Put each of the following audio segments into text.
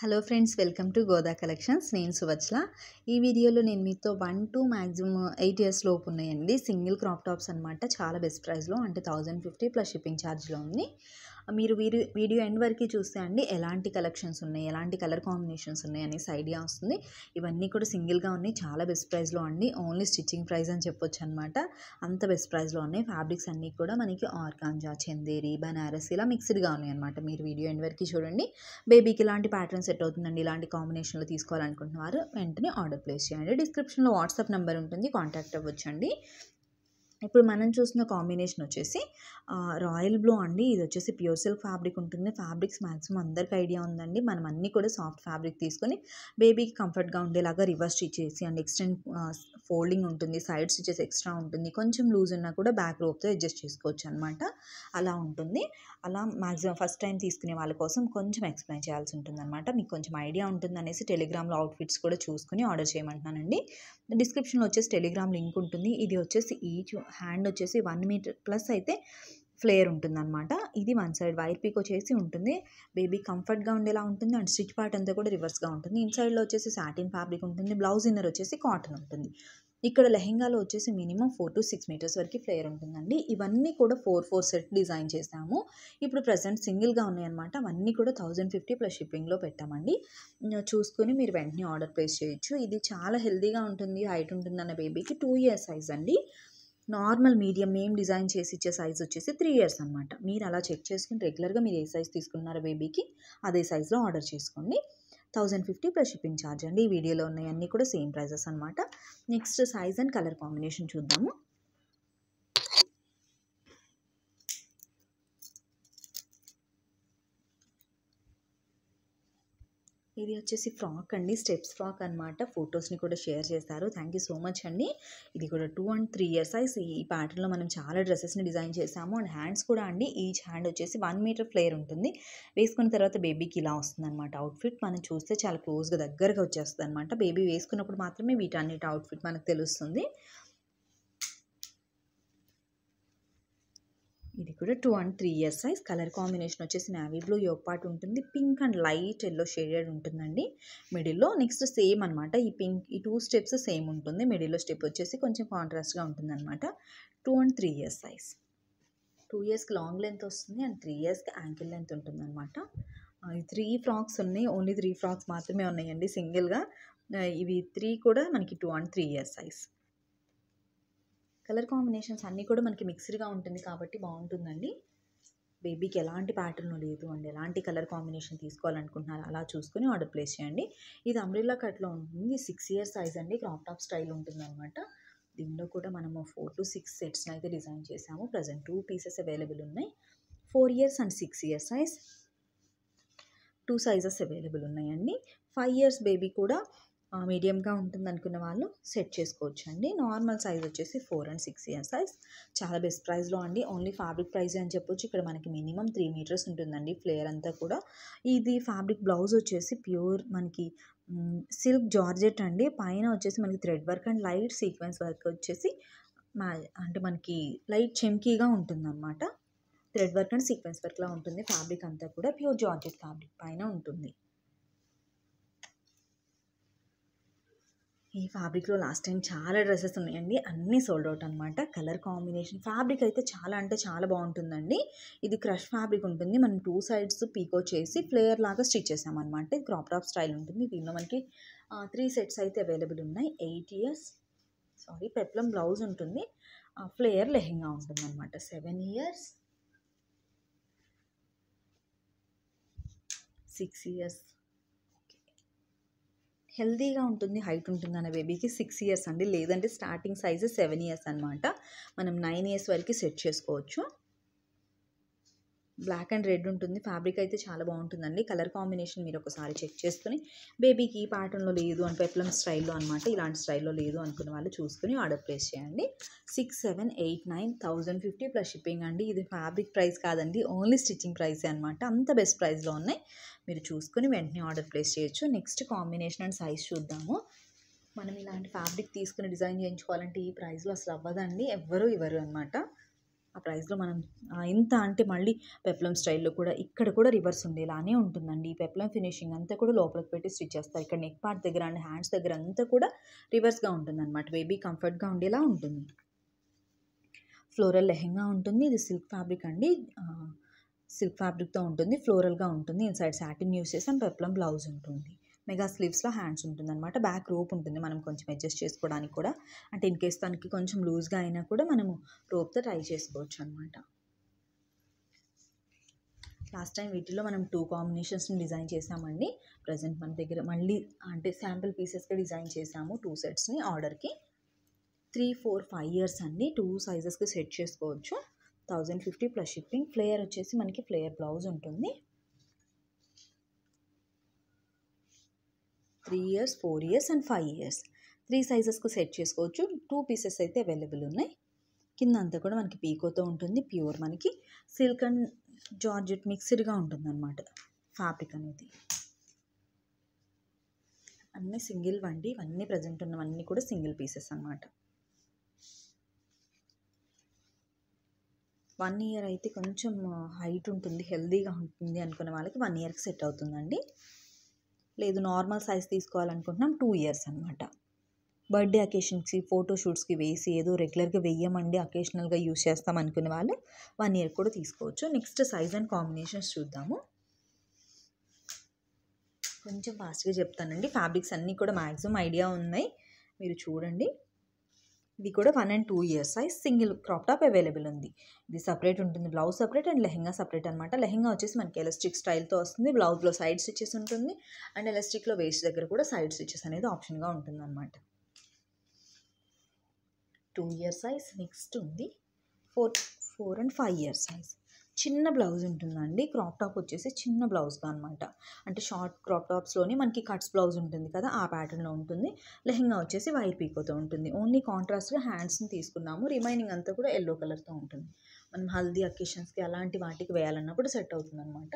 hello friends welcome to Goda collections నేను సువచ్చల ఈ వీడియోలో నేను మీతో one to maximum eight years లోపు ఉన్నాయండి సింగిల్ క్రాప్ టాప్స్ అనమాట చాలా బెస్ట్ ప్రైస్లో అంటే థౌజండ్ ఫిఫ్టీ ప్లస్ షిప్పింగ్ ఛార్జ్లో ఉంది మీరు వీడియో వీడియో ఎండ్ వరకు చూస్తే అండి ఎలాంటి కలెక్షన్స్ ఉన్నాయి ఎలాంటి కలర్ కాంబినేషన్స్ ఉన్నాయి అనేసి ఐడియా వస్తుంది ఇవన్నీ కూడా సింగిల్గా ఉన్నాయి చాలా బెస్ట్ ప్రైస్లో అండి ఓన్లీ స్టిచ్చింగ్ ప్రైస్ అని చెప్పొచ్చు అనమాట అంత బెస్ట్ ప్రైస్లో ఉన్నాయి ఫ్యాబ్రిక్స్ అన్నీ కూడా మనకి ఆర్కాంజా చందేరి బనారస్ ఇలా మిక్స్డ్గా ఉన్నాయి అనమాట మీరు వీడియో ఎండ్ వరకు చూడండి బేబీకి ఇలాంటి ప్యాటర్న్ సెట్ అవుతుందండి ఇలాంటి కాంబినేషన్లో తీసుకోవాలనుకుంటున్నారు వెంటనే ఆర్డర్ ప్లేస్ చేయండి డిస్క్రిప్షన్లో వాట్సాప్ నెంబర్ ఉంటుంది కాంటాక్ట్ అవ్వచ్చండి ఇప్పుడు మనం చూసిన కాంబినేషన్ వచ్చేసి రాయల్ బ్లూ అండి ఇది వచ్చేసి ప్యూర్ సిల్క్ ఫ్యాబ్రిక్ ఉంటుంది ఫ్యాబ్రిక్స్ మ్యాక్సిమం అందరికీ ఐడియా ఉందండి మనం అన్నీ కూడా సాఫ్ట్ ఫ్యాబ్రిక్ తీసుకొని బేబీకి కంఫర్ట్గా ఉండేలాగా రివర్స్ స్టిచ్ చేసి అండ్ ఎక్స్టెండ్ ఫోల్డింగ్ ఉంటుంది సైడ్ స్టిచెస్ ఎక్స్ట్రా ఉంటుంది కొంచెం లూజ్ ఉన్నా కూడా బ్యాక్ రోప్తో అడ్జస్ట్ చేసుకోవచ్చు అనమాట అలా ఉంటుంది అలా మ్యాక్సిమం ఫస్ట్ టైం తీసుకునే వాళ్ళ కోసం కొంచెం ఎక్స్ప్లెయిన్ చేయాల్సి ఉంటుంది అనమాట మీకు కొంచెం ఐడియా ఉంటుంది అనేసి టెలిగ్రామ్లో అవుట్ఫిట్స్ కూడా చూసుకుని ఆర్డర్ చేయమంటున్నానండి డిస్క్రిప్షన్లో వచ్చేసి టెలిగ్రామ్ లింక్ ఉంటుంది ఇది వచ్చేసి ఈచ్ హ్యాండ్ వచ్చేసి వన్ మీటర్ ప్లస్ అయితే ఫ్లేయర్ ఉంటుందన్నమాట ఇది వన్ సైడ్ వైర్ పీక్ వచ్చేసి ఉంటుంది బేబీ కంఫర్ట్గా ఉండేలా ఉంటుంది అండ్ స్టిచ్ పార్ట్ అంతా కూడా రివర్స్గా ఉంటుంది ఇన్ సైడ్లో వచ్చేసి సాటిన్ ఫ్యాబ్రిక్ ఉంటుంది బ్లౌజ్ ఇన్నర్ వచ్చేసి కాటన్ ఉంటుంది ఇక్కడ లెహెంగాలో వచ్చేసి minimum four to six meters వరకు ఫ్లేయర్ ఉంటుందండి ఇవన్నీ కూడా ఫోర్ ఫోర్ సెట్ డిజైన్ చేసాము ఇప్పుడు ప్రజెంట్ సింగిల్గా ఉన్నాయన్నమాట అవన్నీ కూడా థౌజండ్ ఫిఫ్టీ ప్లస్ షిప్పింగ్లో పెట్టామండి చూసుకొని మీరు వెంటనే ఆర్డర్ ప్లేస్ చేయొచ్చు ఇది చాలా హెల్దీగా ఉంటుంది హైట్ ఉంటుంది అన్న బేబీకి టూ ఇయర్స్ సైజ్ అండి నార్మల్ మీడియం మేము డిజైన్ చేసి ఇచ్చే సైజ్ వచ్చేసి త్రీ ఇయర్స్ అనమాట మీరు అలా చెక్ చేసుకుని రెగ్యులర్గా మీరు ఏ సైజ్ తీసుకున్నారో బేబీకి అదే సైజ్లో ఆర్డర్ చేసుకోండి thousand fifty plus shipping charge అండి ఈ వీడియోలో ఉన్నాయన్నీ కూడా సేమ్ ప్రైజెస్ అనమాట next size and colour combination చూద్దాము ఇది వచ్చేసి ఫ్రాక్ అండి స్టెప్స్ ఫ్రాక్ అనమాట ఫొటోస్ని కూడా షేర్ చేశారు థ్యాంక్ యూ సో మచ్ అండి ఇది కూడా two and three years size ఈ ప్యాటర్న్లో మనం చాలా డ్రెస్సెస్ని డిజైన్ చేసాము అండ్ హ్యాండ్స్ కూడా అండి ఈచ్ హ్యాండ్ వచ్చేసి వన్ మీటర్ ఫ్లేర్ ఉంటుంది వేసుకున్న తర్వాత బేబీకి ఇలా వస్తుందన్నమాట అవుట్ఫిట్ మనం చూస్తే చాలా క్లోజ్గా దగ్గరగా వచ్చేస్తుంది అనమాట బేబీ వేసుకున్నప్పుడు మాత్రమే వీటన్నిటి అవుట్ఫిట్ మనకు తెలుస్తుంది ఇది కూడా two and three years size colour combination వచ్చేసి నావీ బ్లూ యోగ్ పార్ట్ ఉంటుంది pink and light yellow shaded ఉంటుందండి మిడిల్లో నెక్స్ట్ సేమ్ అనమాట ఈ పింక్ ఈ టూ స్టెప్స్ సేమ్ ఉంటుంది మిడిల్లో స్టెప్ వచ్చేసి కొంచెం కాంట్రాస్ట్గా అనమాట two and three years size two ఇయర్స్కి లాంగ్ లెంత్ వస్తుంది అండ్ త్రీ ఇయర్స్కి యాంకిల్ లెంత్ ఉంటుంది అనమాట త్రీ ఫ్రాక్స్ ఉన్నాయి ఓన్లీ త్రీ ఫ్రాక్స్ మాత్రమే ఉన్నాయండి సింగిల్గా ఇవి త్రీ కూడా మనకి two and three years size colour combinations అన్నీ కూడా మనకి మిక్స్డ్గా ఉంటుంది కాబట్టి బాగుంటుందండి బేబీకి ఎలాంటి ప్యాటర్న్ లేదు అండ్ ఎలాంటి కలర్ కాంబినేషన్ తీసుకోవాలనుకుంటున్నారు అలా చూసుకొని ఆర్డర్ ప్లేస్ చేయండి ఇది అమ్రిల్లా కట్లో ఉంటుంది సిక్స్ ఇయర్స్ సైజ్ అండి క్రాప్ టాప్ స్టైల్ ఉంటుందన్నమాట దీనిలో కూడా మనము ఫోర్ టు సిక్స్ సెట్స్ని అయితే డిజైన్ చేసాము ప్రజెంట్ టూ పీసెస్ అవైలబుల్ ఉన్నాయి four years and six years size two sizes available ఉన్నాయండి ఫైవ్ ఇయర్స్ బేబీ కూడా మీడియంగా ఉంటుంది అనుకున్న వాళ్ళు సెట్ చేసుకోవచ్చు అండి నార్మల్ సైజ్ వచ్చేసి four and six year size చాలా బెస్ట్ ప్రైస్లో అండి ఓన్లీ ఫ్యాబ్రిక్ ప్రైజ్ అని చెప్పొచ్చు ఇక్కడ మనకి మినిమం త్రీ మీటర్స్ ఉంటుందండి ఫ్లేయర్ అంతా కూడా ఇది ఫ్యాబ్రిక్ బ్లౌజ్ వచ్చేసి ప్యూర్ మనకి సిల్క్ జార్జెట్ అండి పైన వచ్చేసి మనకి thread work and light sequence work వచ్చేసి అంటే మనకి లైట్ చెమ్కీగా ఉంటుందన్నమాట థ్రెడ్ వర్క్ అండ్ సీక్వెన్స్ వర్క్లా ఉంటుంది ఫ్యాబ్రిక్ అంతా కూడా ప్యూర్ జార్జెట్ ఫ్యాబ్రిక్ పైన ఉంటుంది ఈ ఫ్యాబ్రిక్లో లాస్ట్ టైం చాలా డ్రెస్సెస్ ఉన్నాయండి అన్నీ సోల్డ్ అవుట్ అనమాట కలర్ కాంబినేషన్ ఫ్యాబ్రిక్ అయితే చాలా అంటే చాలా బాగుంటుందండి ఇది క్రష్ ఫ్యాబ్రిక్ ఉంటుంది మనం టూ సైడ్స్ పీకో చేసి ఫ్లేయర్ లాగా స్టిచ్ చేసామన్నమాట ఇది క్రాప్ టాప్ స్టైల్ ఉంటుంది దీనిలో మనకి త్రీ సెట్స్ అయితే అవైలబుల్ ఉన్నాయి eight years sorry peplum blouse ఉంటుంది ఫ్లేయర్ లెహెంగా ఉంటుంది అనమాట సెవెన్ ఇయర్స్ సిక్స్ ఇయర్స్ హెల్దీగా ఉంటుంది హైట్ ఉంటుంది అన్న బేబీకి సిక్స్ ఇయర్స్ అండి లేదంటే స్టార్టింగ్ సైజ్ సెవెన్ ఇయర్స్ అనమాట మనం నైన్ ఇయర్స్ వరకు సెట్ చేసుకోవచ్చు బ్లాక్ అండ్ రెడ్ ఉంటుంది ఫ్యాబ్రిక్ అయితే చాలా బాగుంటుందండి కలర్ కాంబినేషన్ మీరు ఒకసారి చెక్ చేసుకుని బేబీకి ప్యాటర్న్లో లేదు అని పెప్లం స్టైల్లో అనమాట ఇలాంటి స్టైల్లో లేదు అనుకున్న వాళ్ళు చూసుకుని ఆర్డర్ ప్లేస్ చేయండి six seven eight nine thousand fifty plus shipping అండి ఇది ఫ్యాబ్రిక్ ప్రైస్ కాదండి ఓన్లీ స్టిచ్చింగ్ ప్రైసే అనమాట అంత బెస్ట్ ప్రైస్లో ఉన్నాయి మీరు చూసుకుని వెంటనే ఆర్డర్ ప్లేస్ చేయొచ్చు నెక్స్ట్ కాంబినేషన్ అండ్ సైజ్ చూద్దాము మనం ఇలాంటి ఫ్యాబ్రిక్ తీసుకుని డిజైన్ చేయించుకోవాలంటే ఈ ప్రైస్లో అసలు అవ్వదండి ఎవ్వరూ ఇవ్వరు అనమాట ఆ ప్రైస్లో మనం ఎంత అంటే మళ్ళీ పెప్లం స్టైల్లో కూడా ఇక్కడ కూడా రివర్స్ ఉండేలానే ఉంటుందండి ఈ పెప్లం ఫినిషింగ్ అంతా కూడా లోపలికి పెట్టి స్టిచ్ చేస్తారు ఇక్కడ నెక్ పార్ట్ దగ్గర అండ్ హ్యాండ్స్ దగ్గర అంతా కూడా రివర్స్గా ఉంటుంది అనమాట బేబీ కంఫర్ట్గా ఉండేలా ఉంటుంది ఫ్లోరల్ లెహెంగా ఉంటుంది ఇది సిల్క్ ఫ్యాబ్రిక్ అండి సిల్క్ ఫ్యాబ్రిక్తో ఉంటుంది ఫ్లోరల్గా ఉంటుంది ఇన్సైడ్ సాటిన్ యూస్ చేసి అండ్ పెప్లం బ్లౌజ్ ఉంటుంది మెగా స్లీవ్స్లో హ్యాండ్స్ ఉంటుందన్నమాట బ్యాక్ రోప్ ఉంటుంది మనం కొంచెం అడ్జస్ట్ చేసుకోవడానికి కూడా అంటే ఇన్ కేస్ దానికి కొంచెం లూజ్గా అయినా కూడా మనము రోప్తో ట్రై చేసుకోవచ్చు అనమాట లాస్ట్ టైం వీటిలో మనం టూ కాంబినేషన్స్ని డిజైన్ చేసామండి ప్రజెంట్ మన దగ్గర మళ్ళీ అంటే శాంపుల్ పీసెస్గా డిజైన్ చేసాము టూ సెట్స్ని ఆర్డర్కి త్రీ ఫోర్ ఫైవ్ ఇయర్స్ అండి టూ సైజెస్కి సెట్ చేసుకోవచ్చు thousand fifty plus shipping flare వచ్చేసి మనకి ఫ్లేయర్ బ్లౌజ్ ఉంటుంది three years four years and five years three సైజెస్కు సెట్ చేసుకోవచ్చు టూ పీసెస్ అయితే అవైలబుల్ ఉన్నాయి కింద అంతా కూడా మనకి పీకోతో ఉంటుంది ప్యూర్ మనకి సిల్క్ అండ్ జార్జెట్ మిక్స్డ్గా అనమాట ఫ్యాబ్రిక్ అనేది అన్నీ సింగిల్ వండి ఇవన్నీ ప్రజెంట్ ఉన్నవన్నీ కూడా సింగిల్ పీసెస్ అనమాట వన్ ఇయర్ అయితే కొంచెం హైట్ ఉంటుంది హెల్దీగా ఉంటుంది అనుకునే వాళ్ళకి వన్ ఇయర్కి సెట్ అవుతుందండి లేదు నార్మల్ సైజ్ తీసుకోవాలనుకుంటున్నాం టూ ఇయర్స్ అనమాట బర్త్డే అకేషన్స్కి ఫోటోషూట్స్కి వేసి ఏదో రెగ్యులర్గా వెయ్యమండి అకేషనల్గా యూస్ చేస్తాం అనుకునే వాళ్ళు వన్ ఇయర్ కూడా తీసుకోవచ్చు నెక్స్ట్ సైజ్ అండ్ కాంబినేషన్స్ చూద్దాము కొంచెం ఫాస్ట్గా చెప్తానండి ఫ్యాబ్రిక్స్ అన్నీ కూడా మ్యాక్సిమం ఐడియా ఉన్నాయి మీరు చూడండి ఇది కూడా one and two years size single crop top available ఉంది ఇది సపరేట్ ఉంటుంది blouse separate and lehenga separate అనమాట లెహంగా వచ్చేసి మనకి ఎలస్టిక్ స్టైల్తో వస్తుంది బ్లౌజ్లో సైడ్ స్టిచ్చెస్ ఉంటుంది అండ్ ఎలస్టిక్లో వేస్ట్ దగ్గర కూడా సైడ్ స్టిచ్చెస్ అనేది ఆప్షన్గా ఉంటుంది అనమాట టూ ఇయర్స్ సైజ్ నెక్స్ట్ ఉంది four four and five years size చిన్న బ్లౌజ్ ఉంటుందండి క్రాప్ టాప్ వచ్చేసి చిన్న బ్లౌజ్గా అనమాట అంటే షార్ట్ క్రాప్ టాప్స్లోని మనకి కట్స్ బ్లౌజ్ ఉంటుంది కదా ఆ ప్యాటర్న్లో ఉంటుంది లెహంగా వచ్చేసి వైర్ పీకోతో ఉంటుంది ఓన్లీ కాంట్రాస్ట్గా హ్యాండ్స్ని తీసుకున్నాము రిమైనింగ్ అంతా కూడా ఎల్లో కలర్తో ఉంటుంది మనం హల్దీ అకేషన్స్కి అలాంటి వాటికి వేయాలన్నప్పుడు సెట్ అవుతుంది అనమాట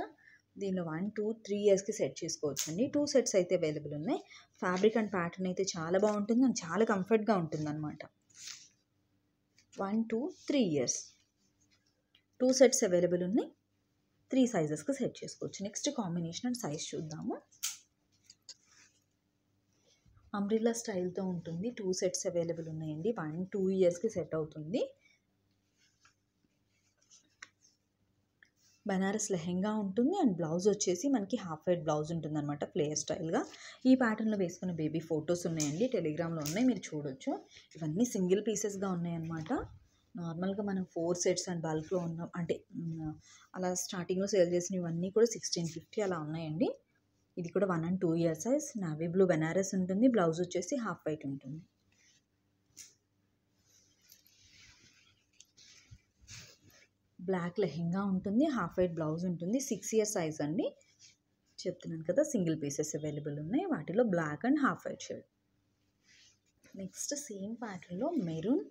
దీనిలో వన్ టూ త్రీ ఇయర్స్కి సెట్ చేసుకోవచ్చు అండి టూ సెట్స్ అయితే అవైలబుల్ ఉన్నాయి ఫ్యాబ్రిక్ అండ్ ప్యాటర్న్ అయితే చాలా బాగుంటుంది అండ్ చాలా కంఫర్ట్గా ఉంటుంది అనమాట one two three years two sets available ఉన్నాయి త్రీ సైజెస్కి సెట్ చేసుకోవచ్చు నెక్స్ట్ కాంబినేషన్ అండ్ సైజ్ చూద్దాము అంబ్రిల్లా స్టైల్తో ఉంటుంది టూ సెట్స్ అవైలబుల్ ఉన్నాయండి వన్ టూ ఇయర్స్కి సెట్ అవుతుంది బనారస్ లెహెంగా ఉంటుంది అండ్ బ్లౌజ్ వచ్చేసి మనకి హాఫ్ వైట్ బ్లౌజ్ ఉంటుంది అనమాట ఫ్లేయర్ స్టైల్గా ఈ ప్యాటర్న్లో వేసుకున్న బేబీ ఫొటోస్ ఉన్నాయండి టెలిగ్రామ్లో ఉన్నాయి మీరు చూడొచ్చు ఇవన్నీ సింగిల్ పీసెస్గా ఉన్నాయన్నమాట నార్మల్గా మనం ఫోర్ సెట్స్ అండ్ బల్క్లో ఉన్నాం అంటే అలా స్టార్టింగ్లో సేల్ చేసిన ఇవన్నీ కూడా సిక్స్టీన్ ఫిఫ్టీ అలా ఉన్నాయండి ఇది కూడా one and two year size navy blue Banaras ఉంటుంది బ్లౌజ్ వచ్చేసి హాఫ్ వైట్ ఉంటుంది బ్లాక్ లెహెంగా ఉంటుంది హాఫ్ వైట్ బ్లౌజ్ ఉంటుంది సిక్స్ ఇయర్ సైజ్ అండి చెప్తున్నాను కదా సింగిల్ పీసెస్ అవైలబుల్ ఉన్నాయి వాటిలో black and half white shirt next same ప్యాటర్న్లో మెరూన్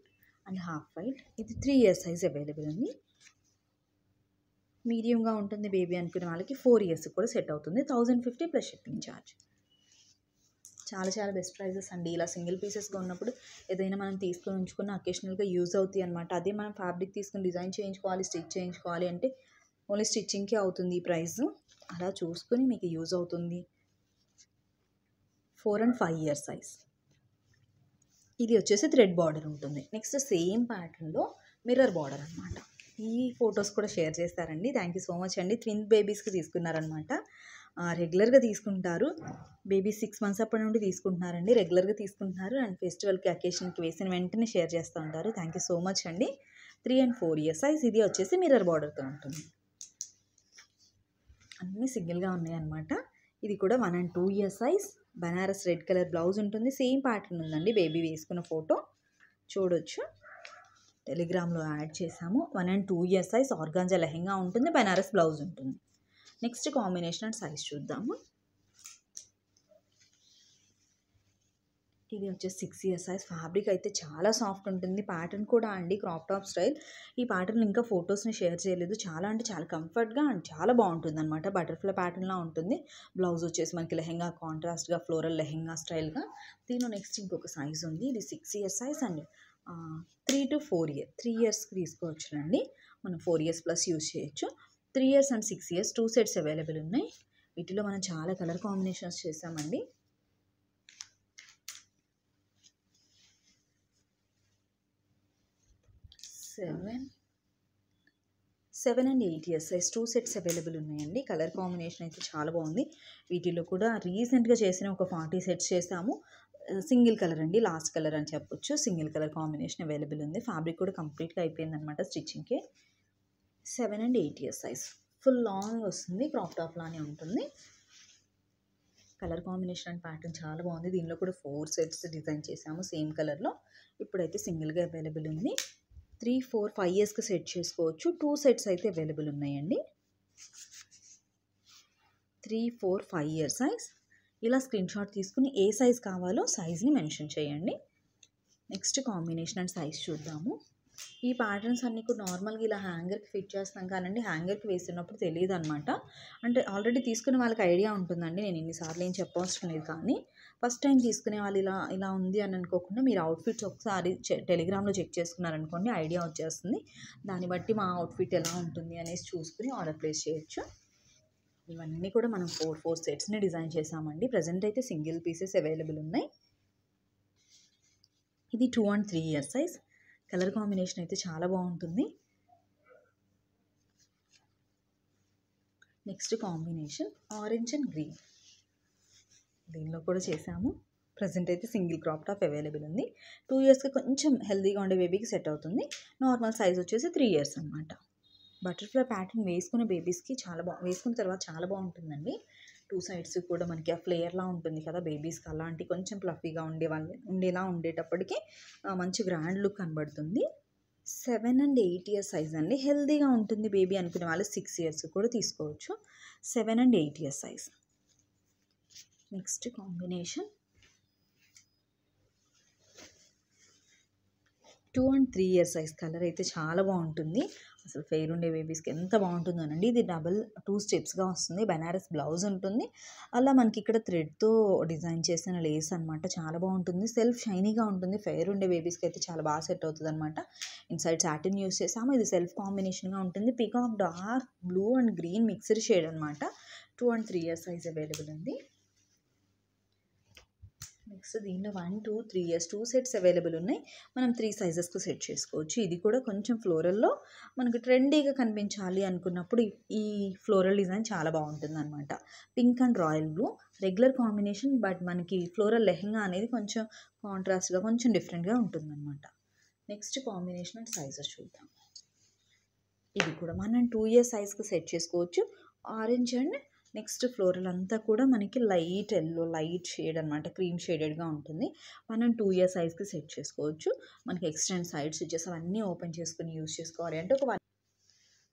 అండ్ హాఫ్ వైట్ ఇది త్రీ ఇయర్స్ సైజ్ అవైలబుల్ ఉంది మీడియంగా ఉంటుంది బేబీ అనుకునే వాళ్ళకి ఫోర్ ఇయర్స్ కూడా సెట్ అవుతుంది thousand fifty plus shipping charge చాలా చాలా బెస్ట్ ప్రైజెస్ అండి ఇలా సింగిల్ పీసెస్గా ఉన్నప్పుడు ఏదైనా మనం తీసుకొని ఉంచుకున్న అకేషనల్గా యూజ్ అవుతాయి అనమాట అదే మనం ఫ్యాబ్రిక్ తీసుకుని డిజైన్ చేయించుకోవాలి స్టిచ్ చేయించుకోవాలి అంటే ఓన్లీ స్టిచ్చింగ్కే అవుతుంది ఈ ప్రైస్ అలా చూసుకొని మీకు యూజ్ అవుతుంది four and five years size ఇది వచ్చేసి థ్రెడ్ బార్డర్ ఉంటుంది నెక్స్ట్ సేమ్ ప్యాటర్న్లో మిర్రర్ బార్డర్ అనమాట ఈ ఫొటోస్ కూడా షేర్ చేస్తారండి థ్యాంక్ యూ సో మచ్ అండి ట్విన్ బేబీస్కి తీసుకున్నారనమాట రెగ్యులర్గా తీసుకుంటారు బేబీ సిక్స్ మంత్స్ అప్పటి నుండి తీసుకుంటున్నారండి రెగ్యులర్గా తీసుకుంటున్నారు అండ్ ఫెస్టివల్కి అకేషన్కి వేసిన వెంటనే షేర్ చేస్తూ ఉంటారు థ్యాంక్ యూ సో మచ్ అండి three and four years size ఇది వచ్చేసి మిర్రర్ బార్డర్తో ఉంటుంది అన్నీ సింగిల్గా ఉన్నాయన్నమాట ఇది కూడా one and two year size Banaras red colour blouse ఉంటుంది సేమ్ ప్యాటర్న్ ఉందండి బేబీ వేసుకున్న ఫోటో చూడొచ్చు టెలిగ్రామ్లో యాడ్ చేసాము one and two years size organza lehenga ఉంటుంది బనారస్ బ్లౌజ్ ఉంటుంది నెక్స్ట్ కాంబినేషన్ అండ్ సైజ్ చూద్దాము ఇది వచ్చేసి సిక్స్ ఇయర్ సైజ్ ఫ్యాబ్రిక్ అయితే చాలా సాఫ్ట్ ఉంటుంది ప్యాటర్న్ కూడా అండి క్రాప్ టాప్ స్టైల్ ఈ ప్యాటర్న్ ఇంకా ఫొటోస్ని షేర్ చేయలేదు చాలా అంటే చాలా కంఫర్ట్గా అండ్ చాలా బాగుంటుంది అనమాట బటర్ఫ్లై ప్యాటర్న్లా ఉంటుంది బ్లౌజ్ వచ్చేసి మనకి లెహెంగా కాంట్రాస్ట్గా ఫ్లోరల్ లెహెంగా స్టైల్గా దీనిలో నెక్స్ట్ ఇంకొక సైజ్ ఉంది ఇది six year size and three to four year three ఇయర్స్కి తీసుకోవచ్చునండి మనం ఫోర్ ఇయర్స్ ప్లస్ యూజ్ చేయొచ్చు three years and six years two sets available ఉన్నాయి వీటిలో మనం చాలా కలర్ కాంబినేషన్స్ చేసామండి seven seven and eight years size two sets available ఉన్నాయండి కలర్ కాంబినేషన్ అయితే చాలా బాగుంది వీటిలో కూడా రీసెంట్గా చేసిన ఒక ఫార్టీ సెట్స్ చేసాము సింగిల్ uh, కలర్ అండి లాస్ట్ కలర్ అని చెప్పొచ్చు సింగిల్ కలర్ కాంబినేషన్ అవైలబుల్ ఉంది ఫ్యాబ్రిక్ కూడా కంప్లీట్గా అయిపోయింది అనమాట స్టిచ్చింగ్కి seven and eight years size full long వస్తుంది క్రాప్ టాప్ లానే ఉంటుంది కలర్ కాంబినేషన్ అండ్ ప్యాటర్న్ చాలా బాగుంది దీనిలో కూడా ఫోర్ సెట్స్ డిజైన్ చేసాము సేమ్ కలర్లో ఇప్పుడైతే సింగిల్గా అవైలబుల్ ఉంది త్రీ ఫోర్ ఫైవ్ ఇయర్స్కి సెట్ చేసుకోవచ్చు టూ సెట్స్ అయితే అవైలబుల్ ఉన్నాయండి three four five year size ఇలా స్క్రీన్ షాట్ తీసుకుని ఏ సైజ్ కావాలో సైజ్ని మెన్షన్ చేయండి నెక్స్ట్ కాంబినేషన్ అండ్ సైజ్ చూద్దాము ఈ ప్యాటర్న్స్ అన్నీ కూడా నార్మల్గా ఇలా హ్యాంగర్కి ఫిట్ చేస్తాం కానండి హ్యాంగర్కి వేసినప్పుడు తెలియదు అనమాట అంటే ఆల్రెడీ తీసుకునే వాళ్ళకి ఐడియా ఉంటుందండి నేను ఇన్నిసార్లు ఏం చెప్పవసరం లేదు కానీ ఫస్ట్ టైం తీసుకునే వాళ్ళు ఇలా ఇలా ఉంది అని అనుకోకుండా మీరు అవుట్ఫిట్స్ ఒకసారి టెలిగ్రామ్లో చెక్ చేసుకున్నారనుకోండి ఐడియా వచ్చేస్తుంది దాన్ని బట్టి మా అవుట్ఫిట్ ఎలా ఉంటుంది అనేసి చూసుకుని ఆర్డర్ ప్లేస్ చేయొచ్చు ఇవన్నీ కూడా మనం ఫోర్ ఫోర్ సెట్స్ని డిజైన్ చేసామండి ప్రజెంట్ అయితే సింగిల్ పీసెస్ అవైలబుల్ ఉన్నాయి ఇది two and three year size colour combination అయితే చాలా బాగుంటుంది next combination orange and green దీనిలో కూడా చేసాము ప్రజెంట్ అయితే సింగిల్ క్రాప్ టాప్ అవైలబుల్ ఉంది టూ ఇయర్స్కి కొంచెం హెల్దీగా ఉండే బేబీకి సెట్ అవుతుంది నార్మల్ సైజ్ వచ్చేసి త్రీ ఇయర్స్ అనమాట బటర్ఫ్లై ప్యాటర్న్ వేసుకునే బేబీస్కి చాలా బాగా వేసుకున్న తర్వాత చాలా బాగుంటుందండి టూ సైడ్స్ కూడా మనకి ఆ ఫ్లేయర్లా ఉంటుంది కదా బేబీస్కి అలాంటి కొంచెం ప్లఫీగా ఉండే వాళ్ళు ఉండేలా ఉండేటప్పటికి మంచి గ్రాండ్ లుక్ కనబడుతుంది seven and eight years size అండి హెల్దీగా ఉంటుంది బేబీ అనుకునే వాళ్ళు సిక్స్ ఇయర్స్ కూడా తీసుకోవచ్చు seven and eight years size next combination two and three year size colour అయితే చాలా బాగుంటుంది అసలు ఫెయిర్ ఉండే బేబీస్కి ఎంత బాగుంటుందోనండి ఇది డబల్ టూ స్టెప్స్గా వస్తుంది బెనారస్ బ్లౌజ్ ఉంటుంది అలా మనకి ఇక్కడ థ్రెడ్తో డిజైన్ చేసిన లేస్ అనమాట చాలా బాగుంటుంది సెల్ఫ్ షైనీగా ఉంటుంది ఫెయిర్ ఉండే బేబీస్కి అయితే చాలా బాగా సెట్ అవుతుంది అనమాట ఇన్సైడ్ సాటిన్ యూస్ చేసాము ఇది సెల్ఫ్ కాంబినేషన్గా ఉంటుంది peacock dark blue and green mixed shade అనమాట two and three year size available ఉంది నెక్స్ట్ దీనిలో one two three years two sets available ఉన్నాయి మనం త్రీ సైజెస్కు సెట్ చేసుకోవచ్చు ఇది కూడా కొంచెం ఫ్లోరల్లో మనకు ట్రెండీగా కనిపించాలి అనుకున్నప్పుడు ఈ ఫ్లోరల్ డిజైన్ చాలా బాగుంటుంది అనమాట pink and royal blue regular combination but మనకి ఫ్లోరల్ లెహంగా అనేది కొంచెం కాంట్రాస్ట్గా కొంచెం డిఫరెంట్గా అనమాట నెక్స్ట్ కాంబినేషన్ అండ్ సైజెస్ చూద్దాం ఇది కూడా మనం టూ ఇయర్స్ సైజ్కి సెట్ చేసుకోవచ్చు ఆరెంజ్ అండ్ నెక్స్ట్ ఫ్లోరల్ అంతా కూడా మనకి లైట్ ఎల్లో లైట్ షేడ్ అనమాట క్రీమ్ షేడెడ్గా ఉంటుంది మనం టూ ఇయర్ సైజ్కి సెట్ చేసుకోవచ్చు మనకి ఎక్స్టెండ్ సైడ్స్ ఇచ్చేసి అవన్నీ ఓపెన్ చేసుకుని యూజ్ చేసుకోవాలి అంటే ఒక వన్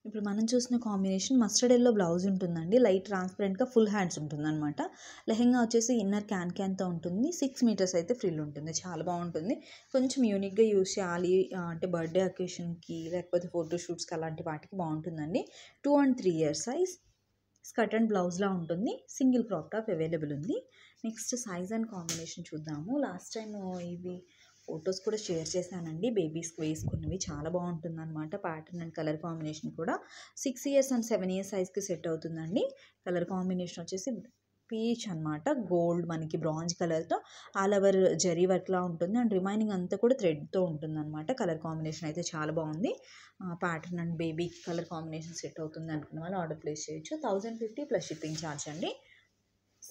ఇప్పుడు మనం చూసిన కాంబినేషన్ మస్టర్డ్ ఎల్లో బ్లౌజ్ ఉంటుందండి లైట్ ట్రాన్స్పరెంట్గా ఫుల్ హ్యాండ్స్ ఉంటుందన్నమాట లెహెంగా వచ్చేసి ఇన్నర్ క్యాన్ క్యాన్తో ఉంటుంది సిక్స్ మీటర్స్ అయితే ఫ్రిల్ ఉంటుంది చాలా బాగుంటుంది కొంచెం యూనిక్గా యూస్ చేయాలి అంటే బర్త్డే అకేషన్కి లేకపోతే ఫోటోషూట్స్కి అలాంటి వాటికి బాగుంటుందండి two and three years size skirt and బ్లౌజ్లా ఉంటుంది సింగిల్ క్రాప్ టాప్ అవైలబుల్ ఉంది నెక్స్ట్ సైజ్ అండ్ కాంబినేషన్ చూద్దాము లాస్ట్ టైం ఇవి ఫొటోస్ కూడా షేర్ చేశానండి బేబీస్కి వేసుకున్నవి చాలా బాగుంటుంది అనమాట ప్యాటర్న్ అండ్ కలర్ కాంబినేషన్ కూడా six years and seven years సైజ్కి సెట్ అవుతుందండి కలర్ కాంబినేషన్ వచ్చేసి పీచ్ అనమాట గోల్డ్ మనకి బ్రాంజ్ కలర్తో ఆల్ ఓవర్ జరీ వర్క్లా ఉంటుంది అండ్ రిమైనింగ్ అంతా కూడా థ్రెడ్తో అనమాట కలర్ కాంబినేషన్ అయితే చాలా బాగుంది pattern and baby colour combination set అవుతుంది అనుకున్న వాళ్ళు ఆర్డర్ ప్లేస్ చేయొచ్చు thousand fifty plus shipping charge అండి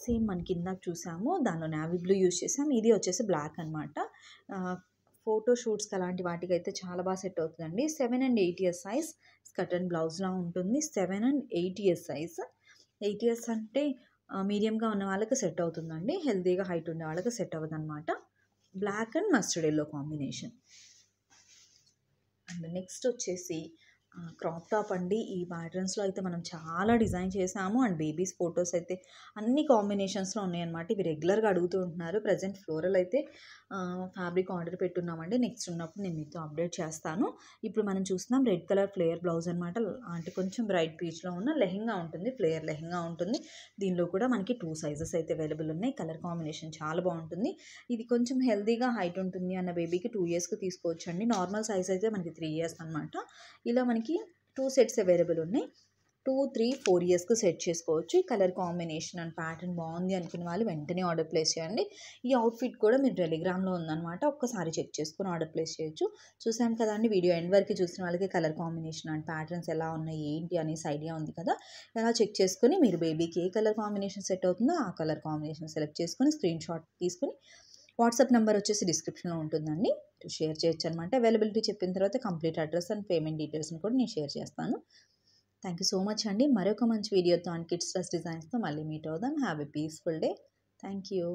సేమ్ మనకి ఇందాక చూసాము దానిలో నావీ బ్లూ యూజ్ చేసాము ఇది వచ్చేసి బ్లాక్ అనమాట ఫోటో షూట్స్ అలాంటి వాటికి అయితే చాలా బాగా సెట్ అవుతుందండి seven and eight years size skirt and బ్లౌజ్లా ఉంటుంది seven and eight years size eight years అంటే మీడియంగా ఉన్న వాళ్ళకి సెట్ అవుతుందండి హెల్తీగా హైట్ ఉండే వాళ్ళకి సెట్ అవ్వదు అనమాట black and mustard yellow combination and next వచ్చేసి క్రాప్ టాప్ అండి ఈ ప్యాటర్న్స్లో అయితే మనం చాలా డిజైన్ చేసాము అండ్ బేబీస్ ఫొటోస్ అయితే అన్ని కాంబినేషన్స్లో ఉన్నాయన్నమాట ఇవి రెగ్యులర్గా అడుగుతూ ఉంటున్నారు ప్రజెంట్ ఫ్లోరల్ అయితే ఫ్యాబ్రిక్ ఆర్డర్ పెట్టున్నామండి నెక్స్ట్ ఉన్నప్పుడు నేను మీతో అప్డేట్ చేస్తాను ఇప్పుడు మనం చూస్తున్నాం రెడ్ కలర్ ఫ్లేయర్ బ్లౌజ్ అనమాట అంటే కొంచెం బ్రైట్ పీచ్లో ఉన్న లెహెంగా ఉంటుంది ఫ్లేయర్ లెహెంగా ఉంటుంది దీనిలో కూడా మనకి టూ సైజెస్ అయితే అవైలబుల్ ఉన్నాయి కలర్ కాంబినేషన్ చాలా బాగుంటుంది ఇది కొంచెం హెల్దీగా హైట్ ఉంటుంది అన్న బేబీకి టూ ఇయర్స్కి తీసుకోవచ్చండి నార్మల్ సైజ్ అయితే మనకి త్రీ ఇయర్స్ అనమాట ఇలా మనకి two sets available two three four ఫోర్ ఇయర్స్కి సెట్ చేసుకోవచ్చు కలర్ కాంబినేషన్ అండ్ ప్యాటర్న్ బాగుంది అనుకునే వాళ్ళు వెంటనే ఆర్డర్ ప్లేస్ చేయండి ఈ అవుట్ఫిట్ కూడా మీరు టెలిగ్రామ్లో ఉందన్నమాట ఒక్కసారి చెక్ చేసుకుని ఆర్డర్ ప్లేస్ చేయొచ్చు చూసాం కదా అండి వీడియో ఎండ్ వరకు చూసిన వాళ్ళకి కలర్ కాంబినేషన్ అండ్ ప్యాటర్న్స్ ఎలా ఉన్నాయి ఏంటి అనేసి ఐడియా ఉంది కదా ఎలా చెక్ చేసుకుని మీరు బేబీకి ఏ కలర్ కాంబినేషన్ సెట్ అవుతుందో ఆ కలర్ కాంబినేషన్ సెలెక్ట్ చేసుకుని స్క్రీన్ షాట్ తీసుకుని వాట్సాప్ నెంబర్ వచ్చేసి డిస్క్రిప్షన్లో ఉంటుందండి షేర్ చేయొచ్చు అనమాట అవైలబిలిటీ చెప్పిన తర్వాత కంప్లీట్ అడ్రస్ అండ్ పేమెంట్ డీటెయిల్స్ని కూడా నేను షేర్ చేస్తాను థ్యాంక్ యూ సో మచ్ అండి మరొక మంచి వీడియోతో అండ్ కిడ్స్ డ్రెస్ డిజైన్స్తో మళ్ళీ మీట్ అవుదాం have a peaceful day thank you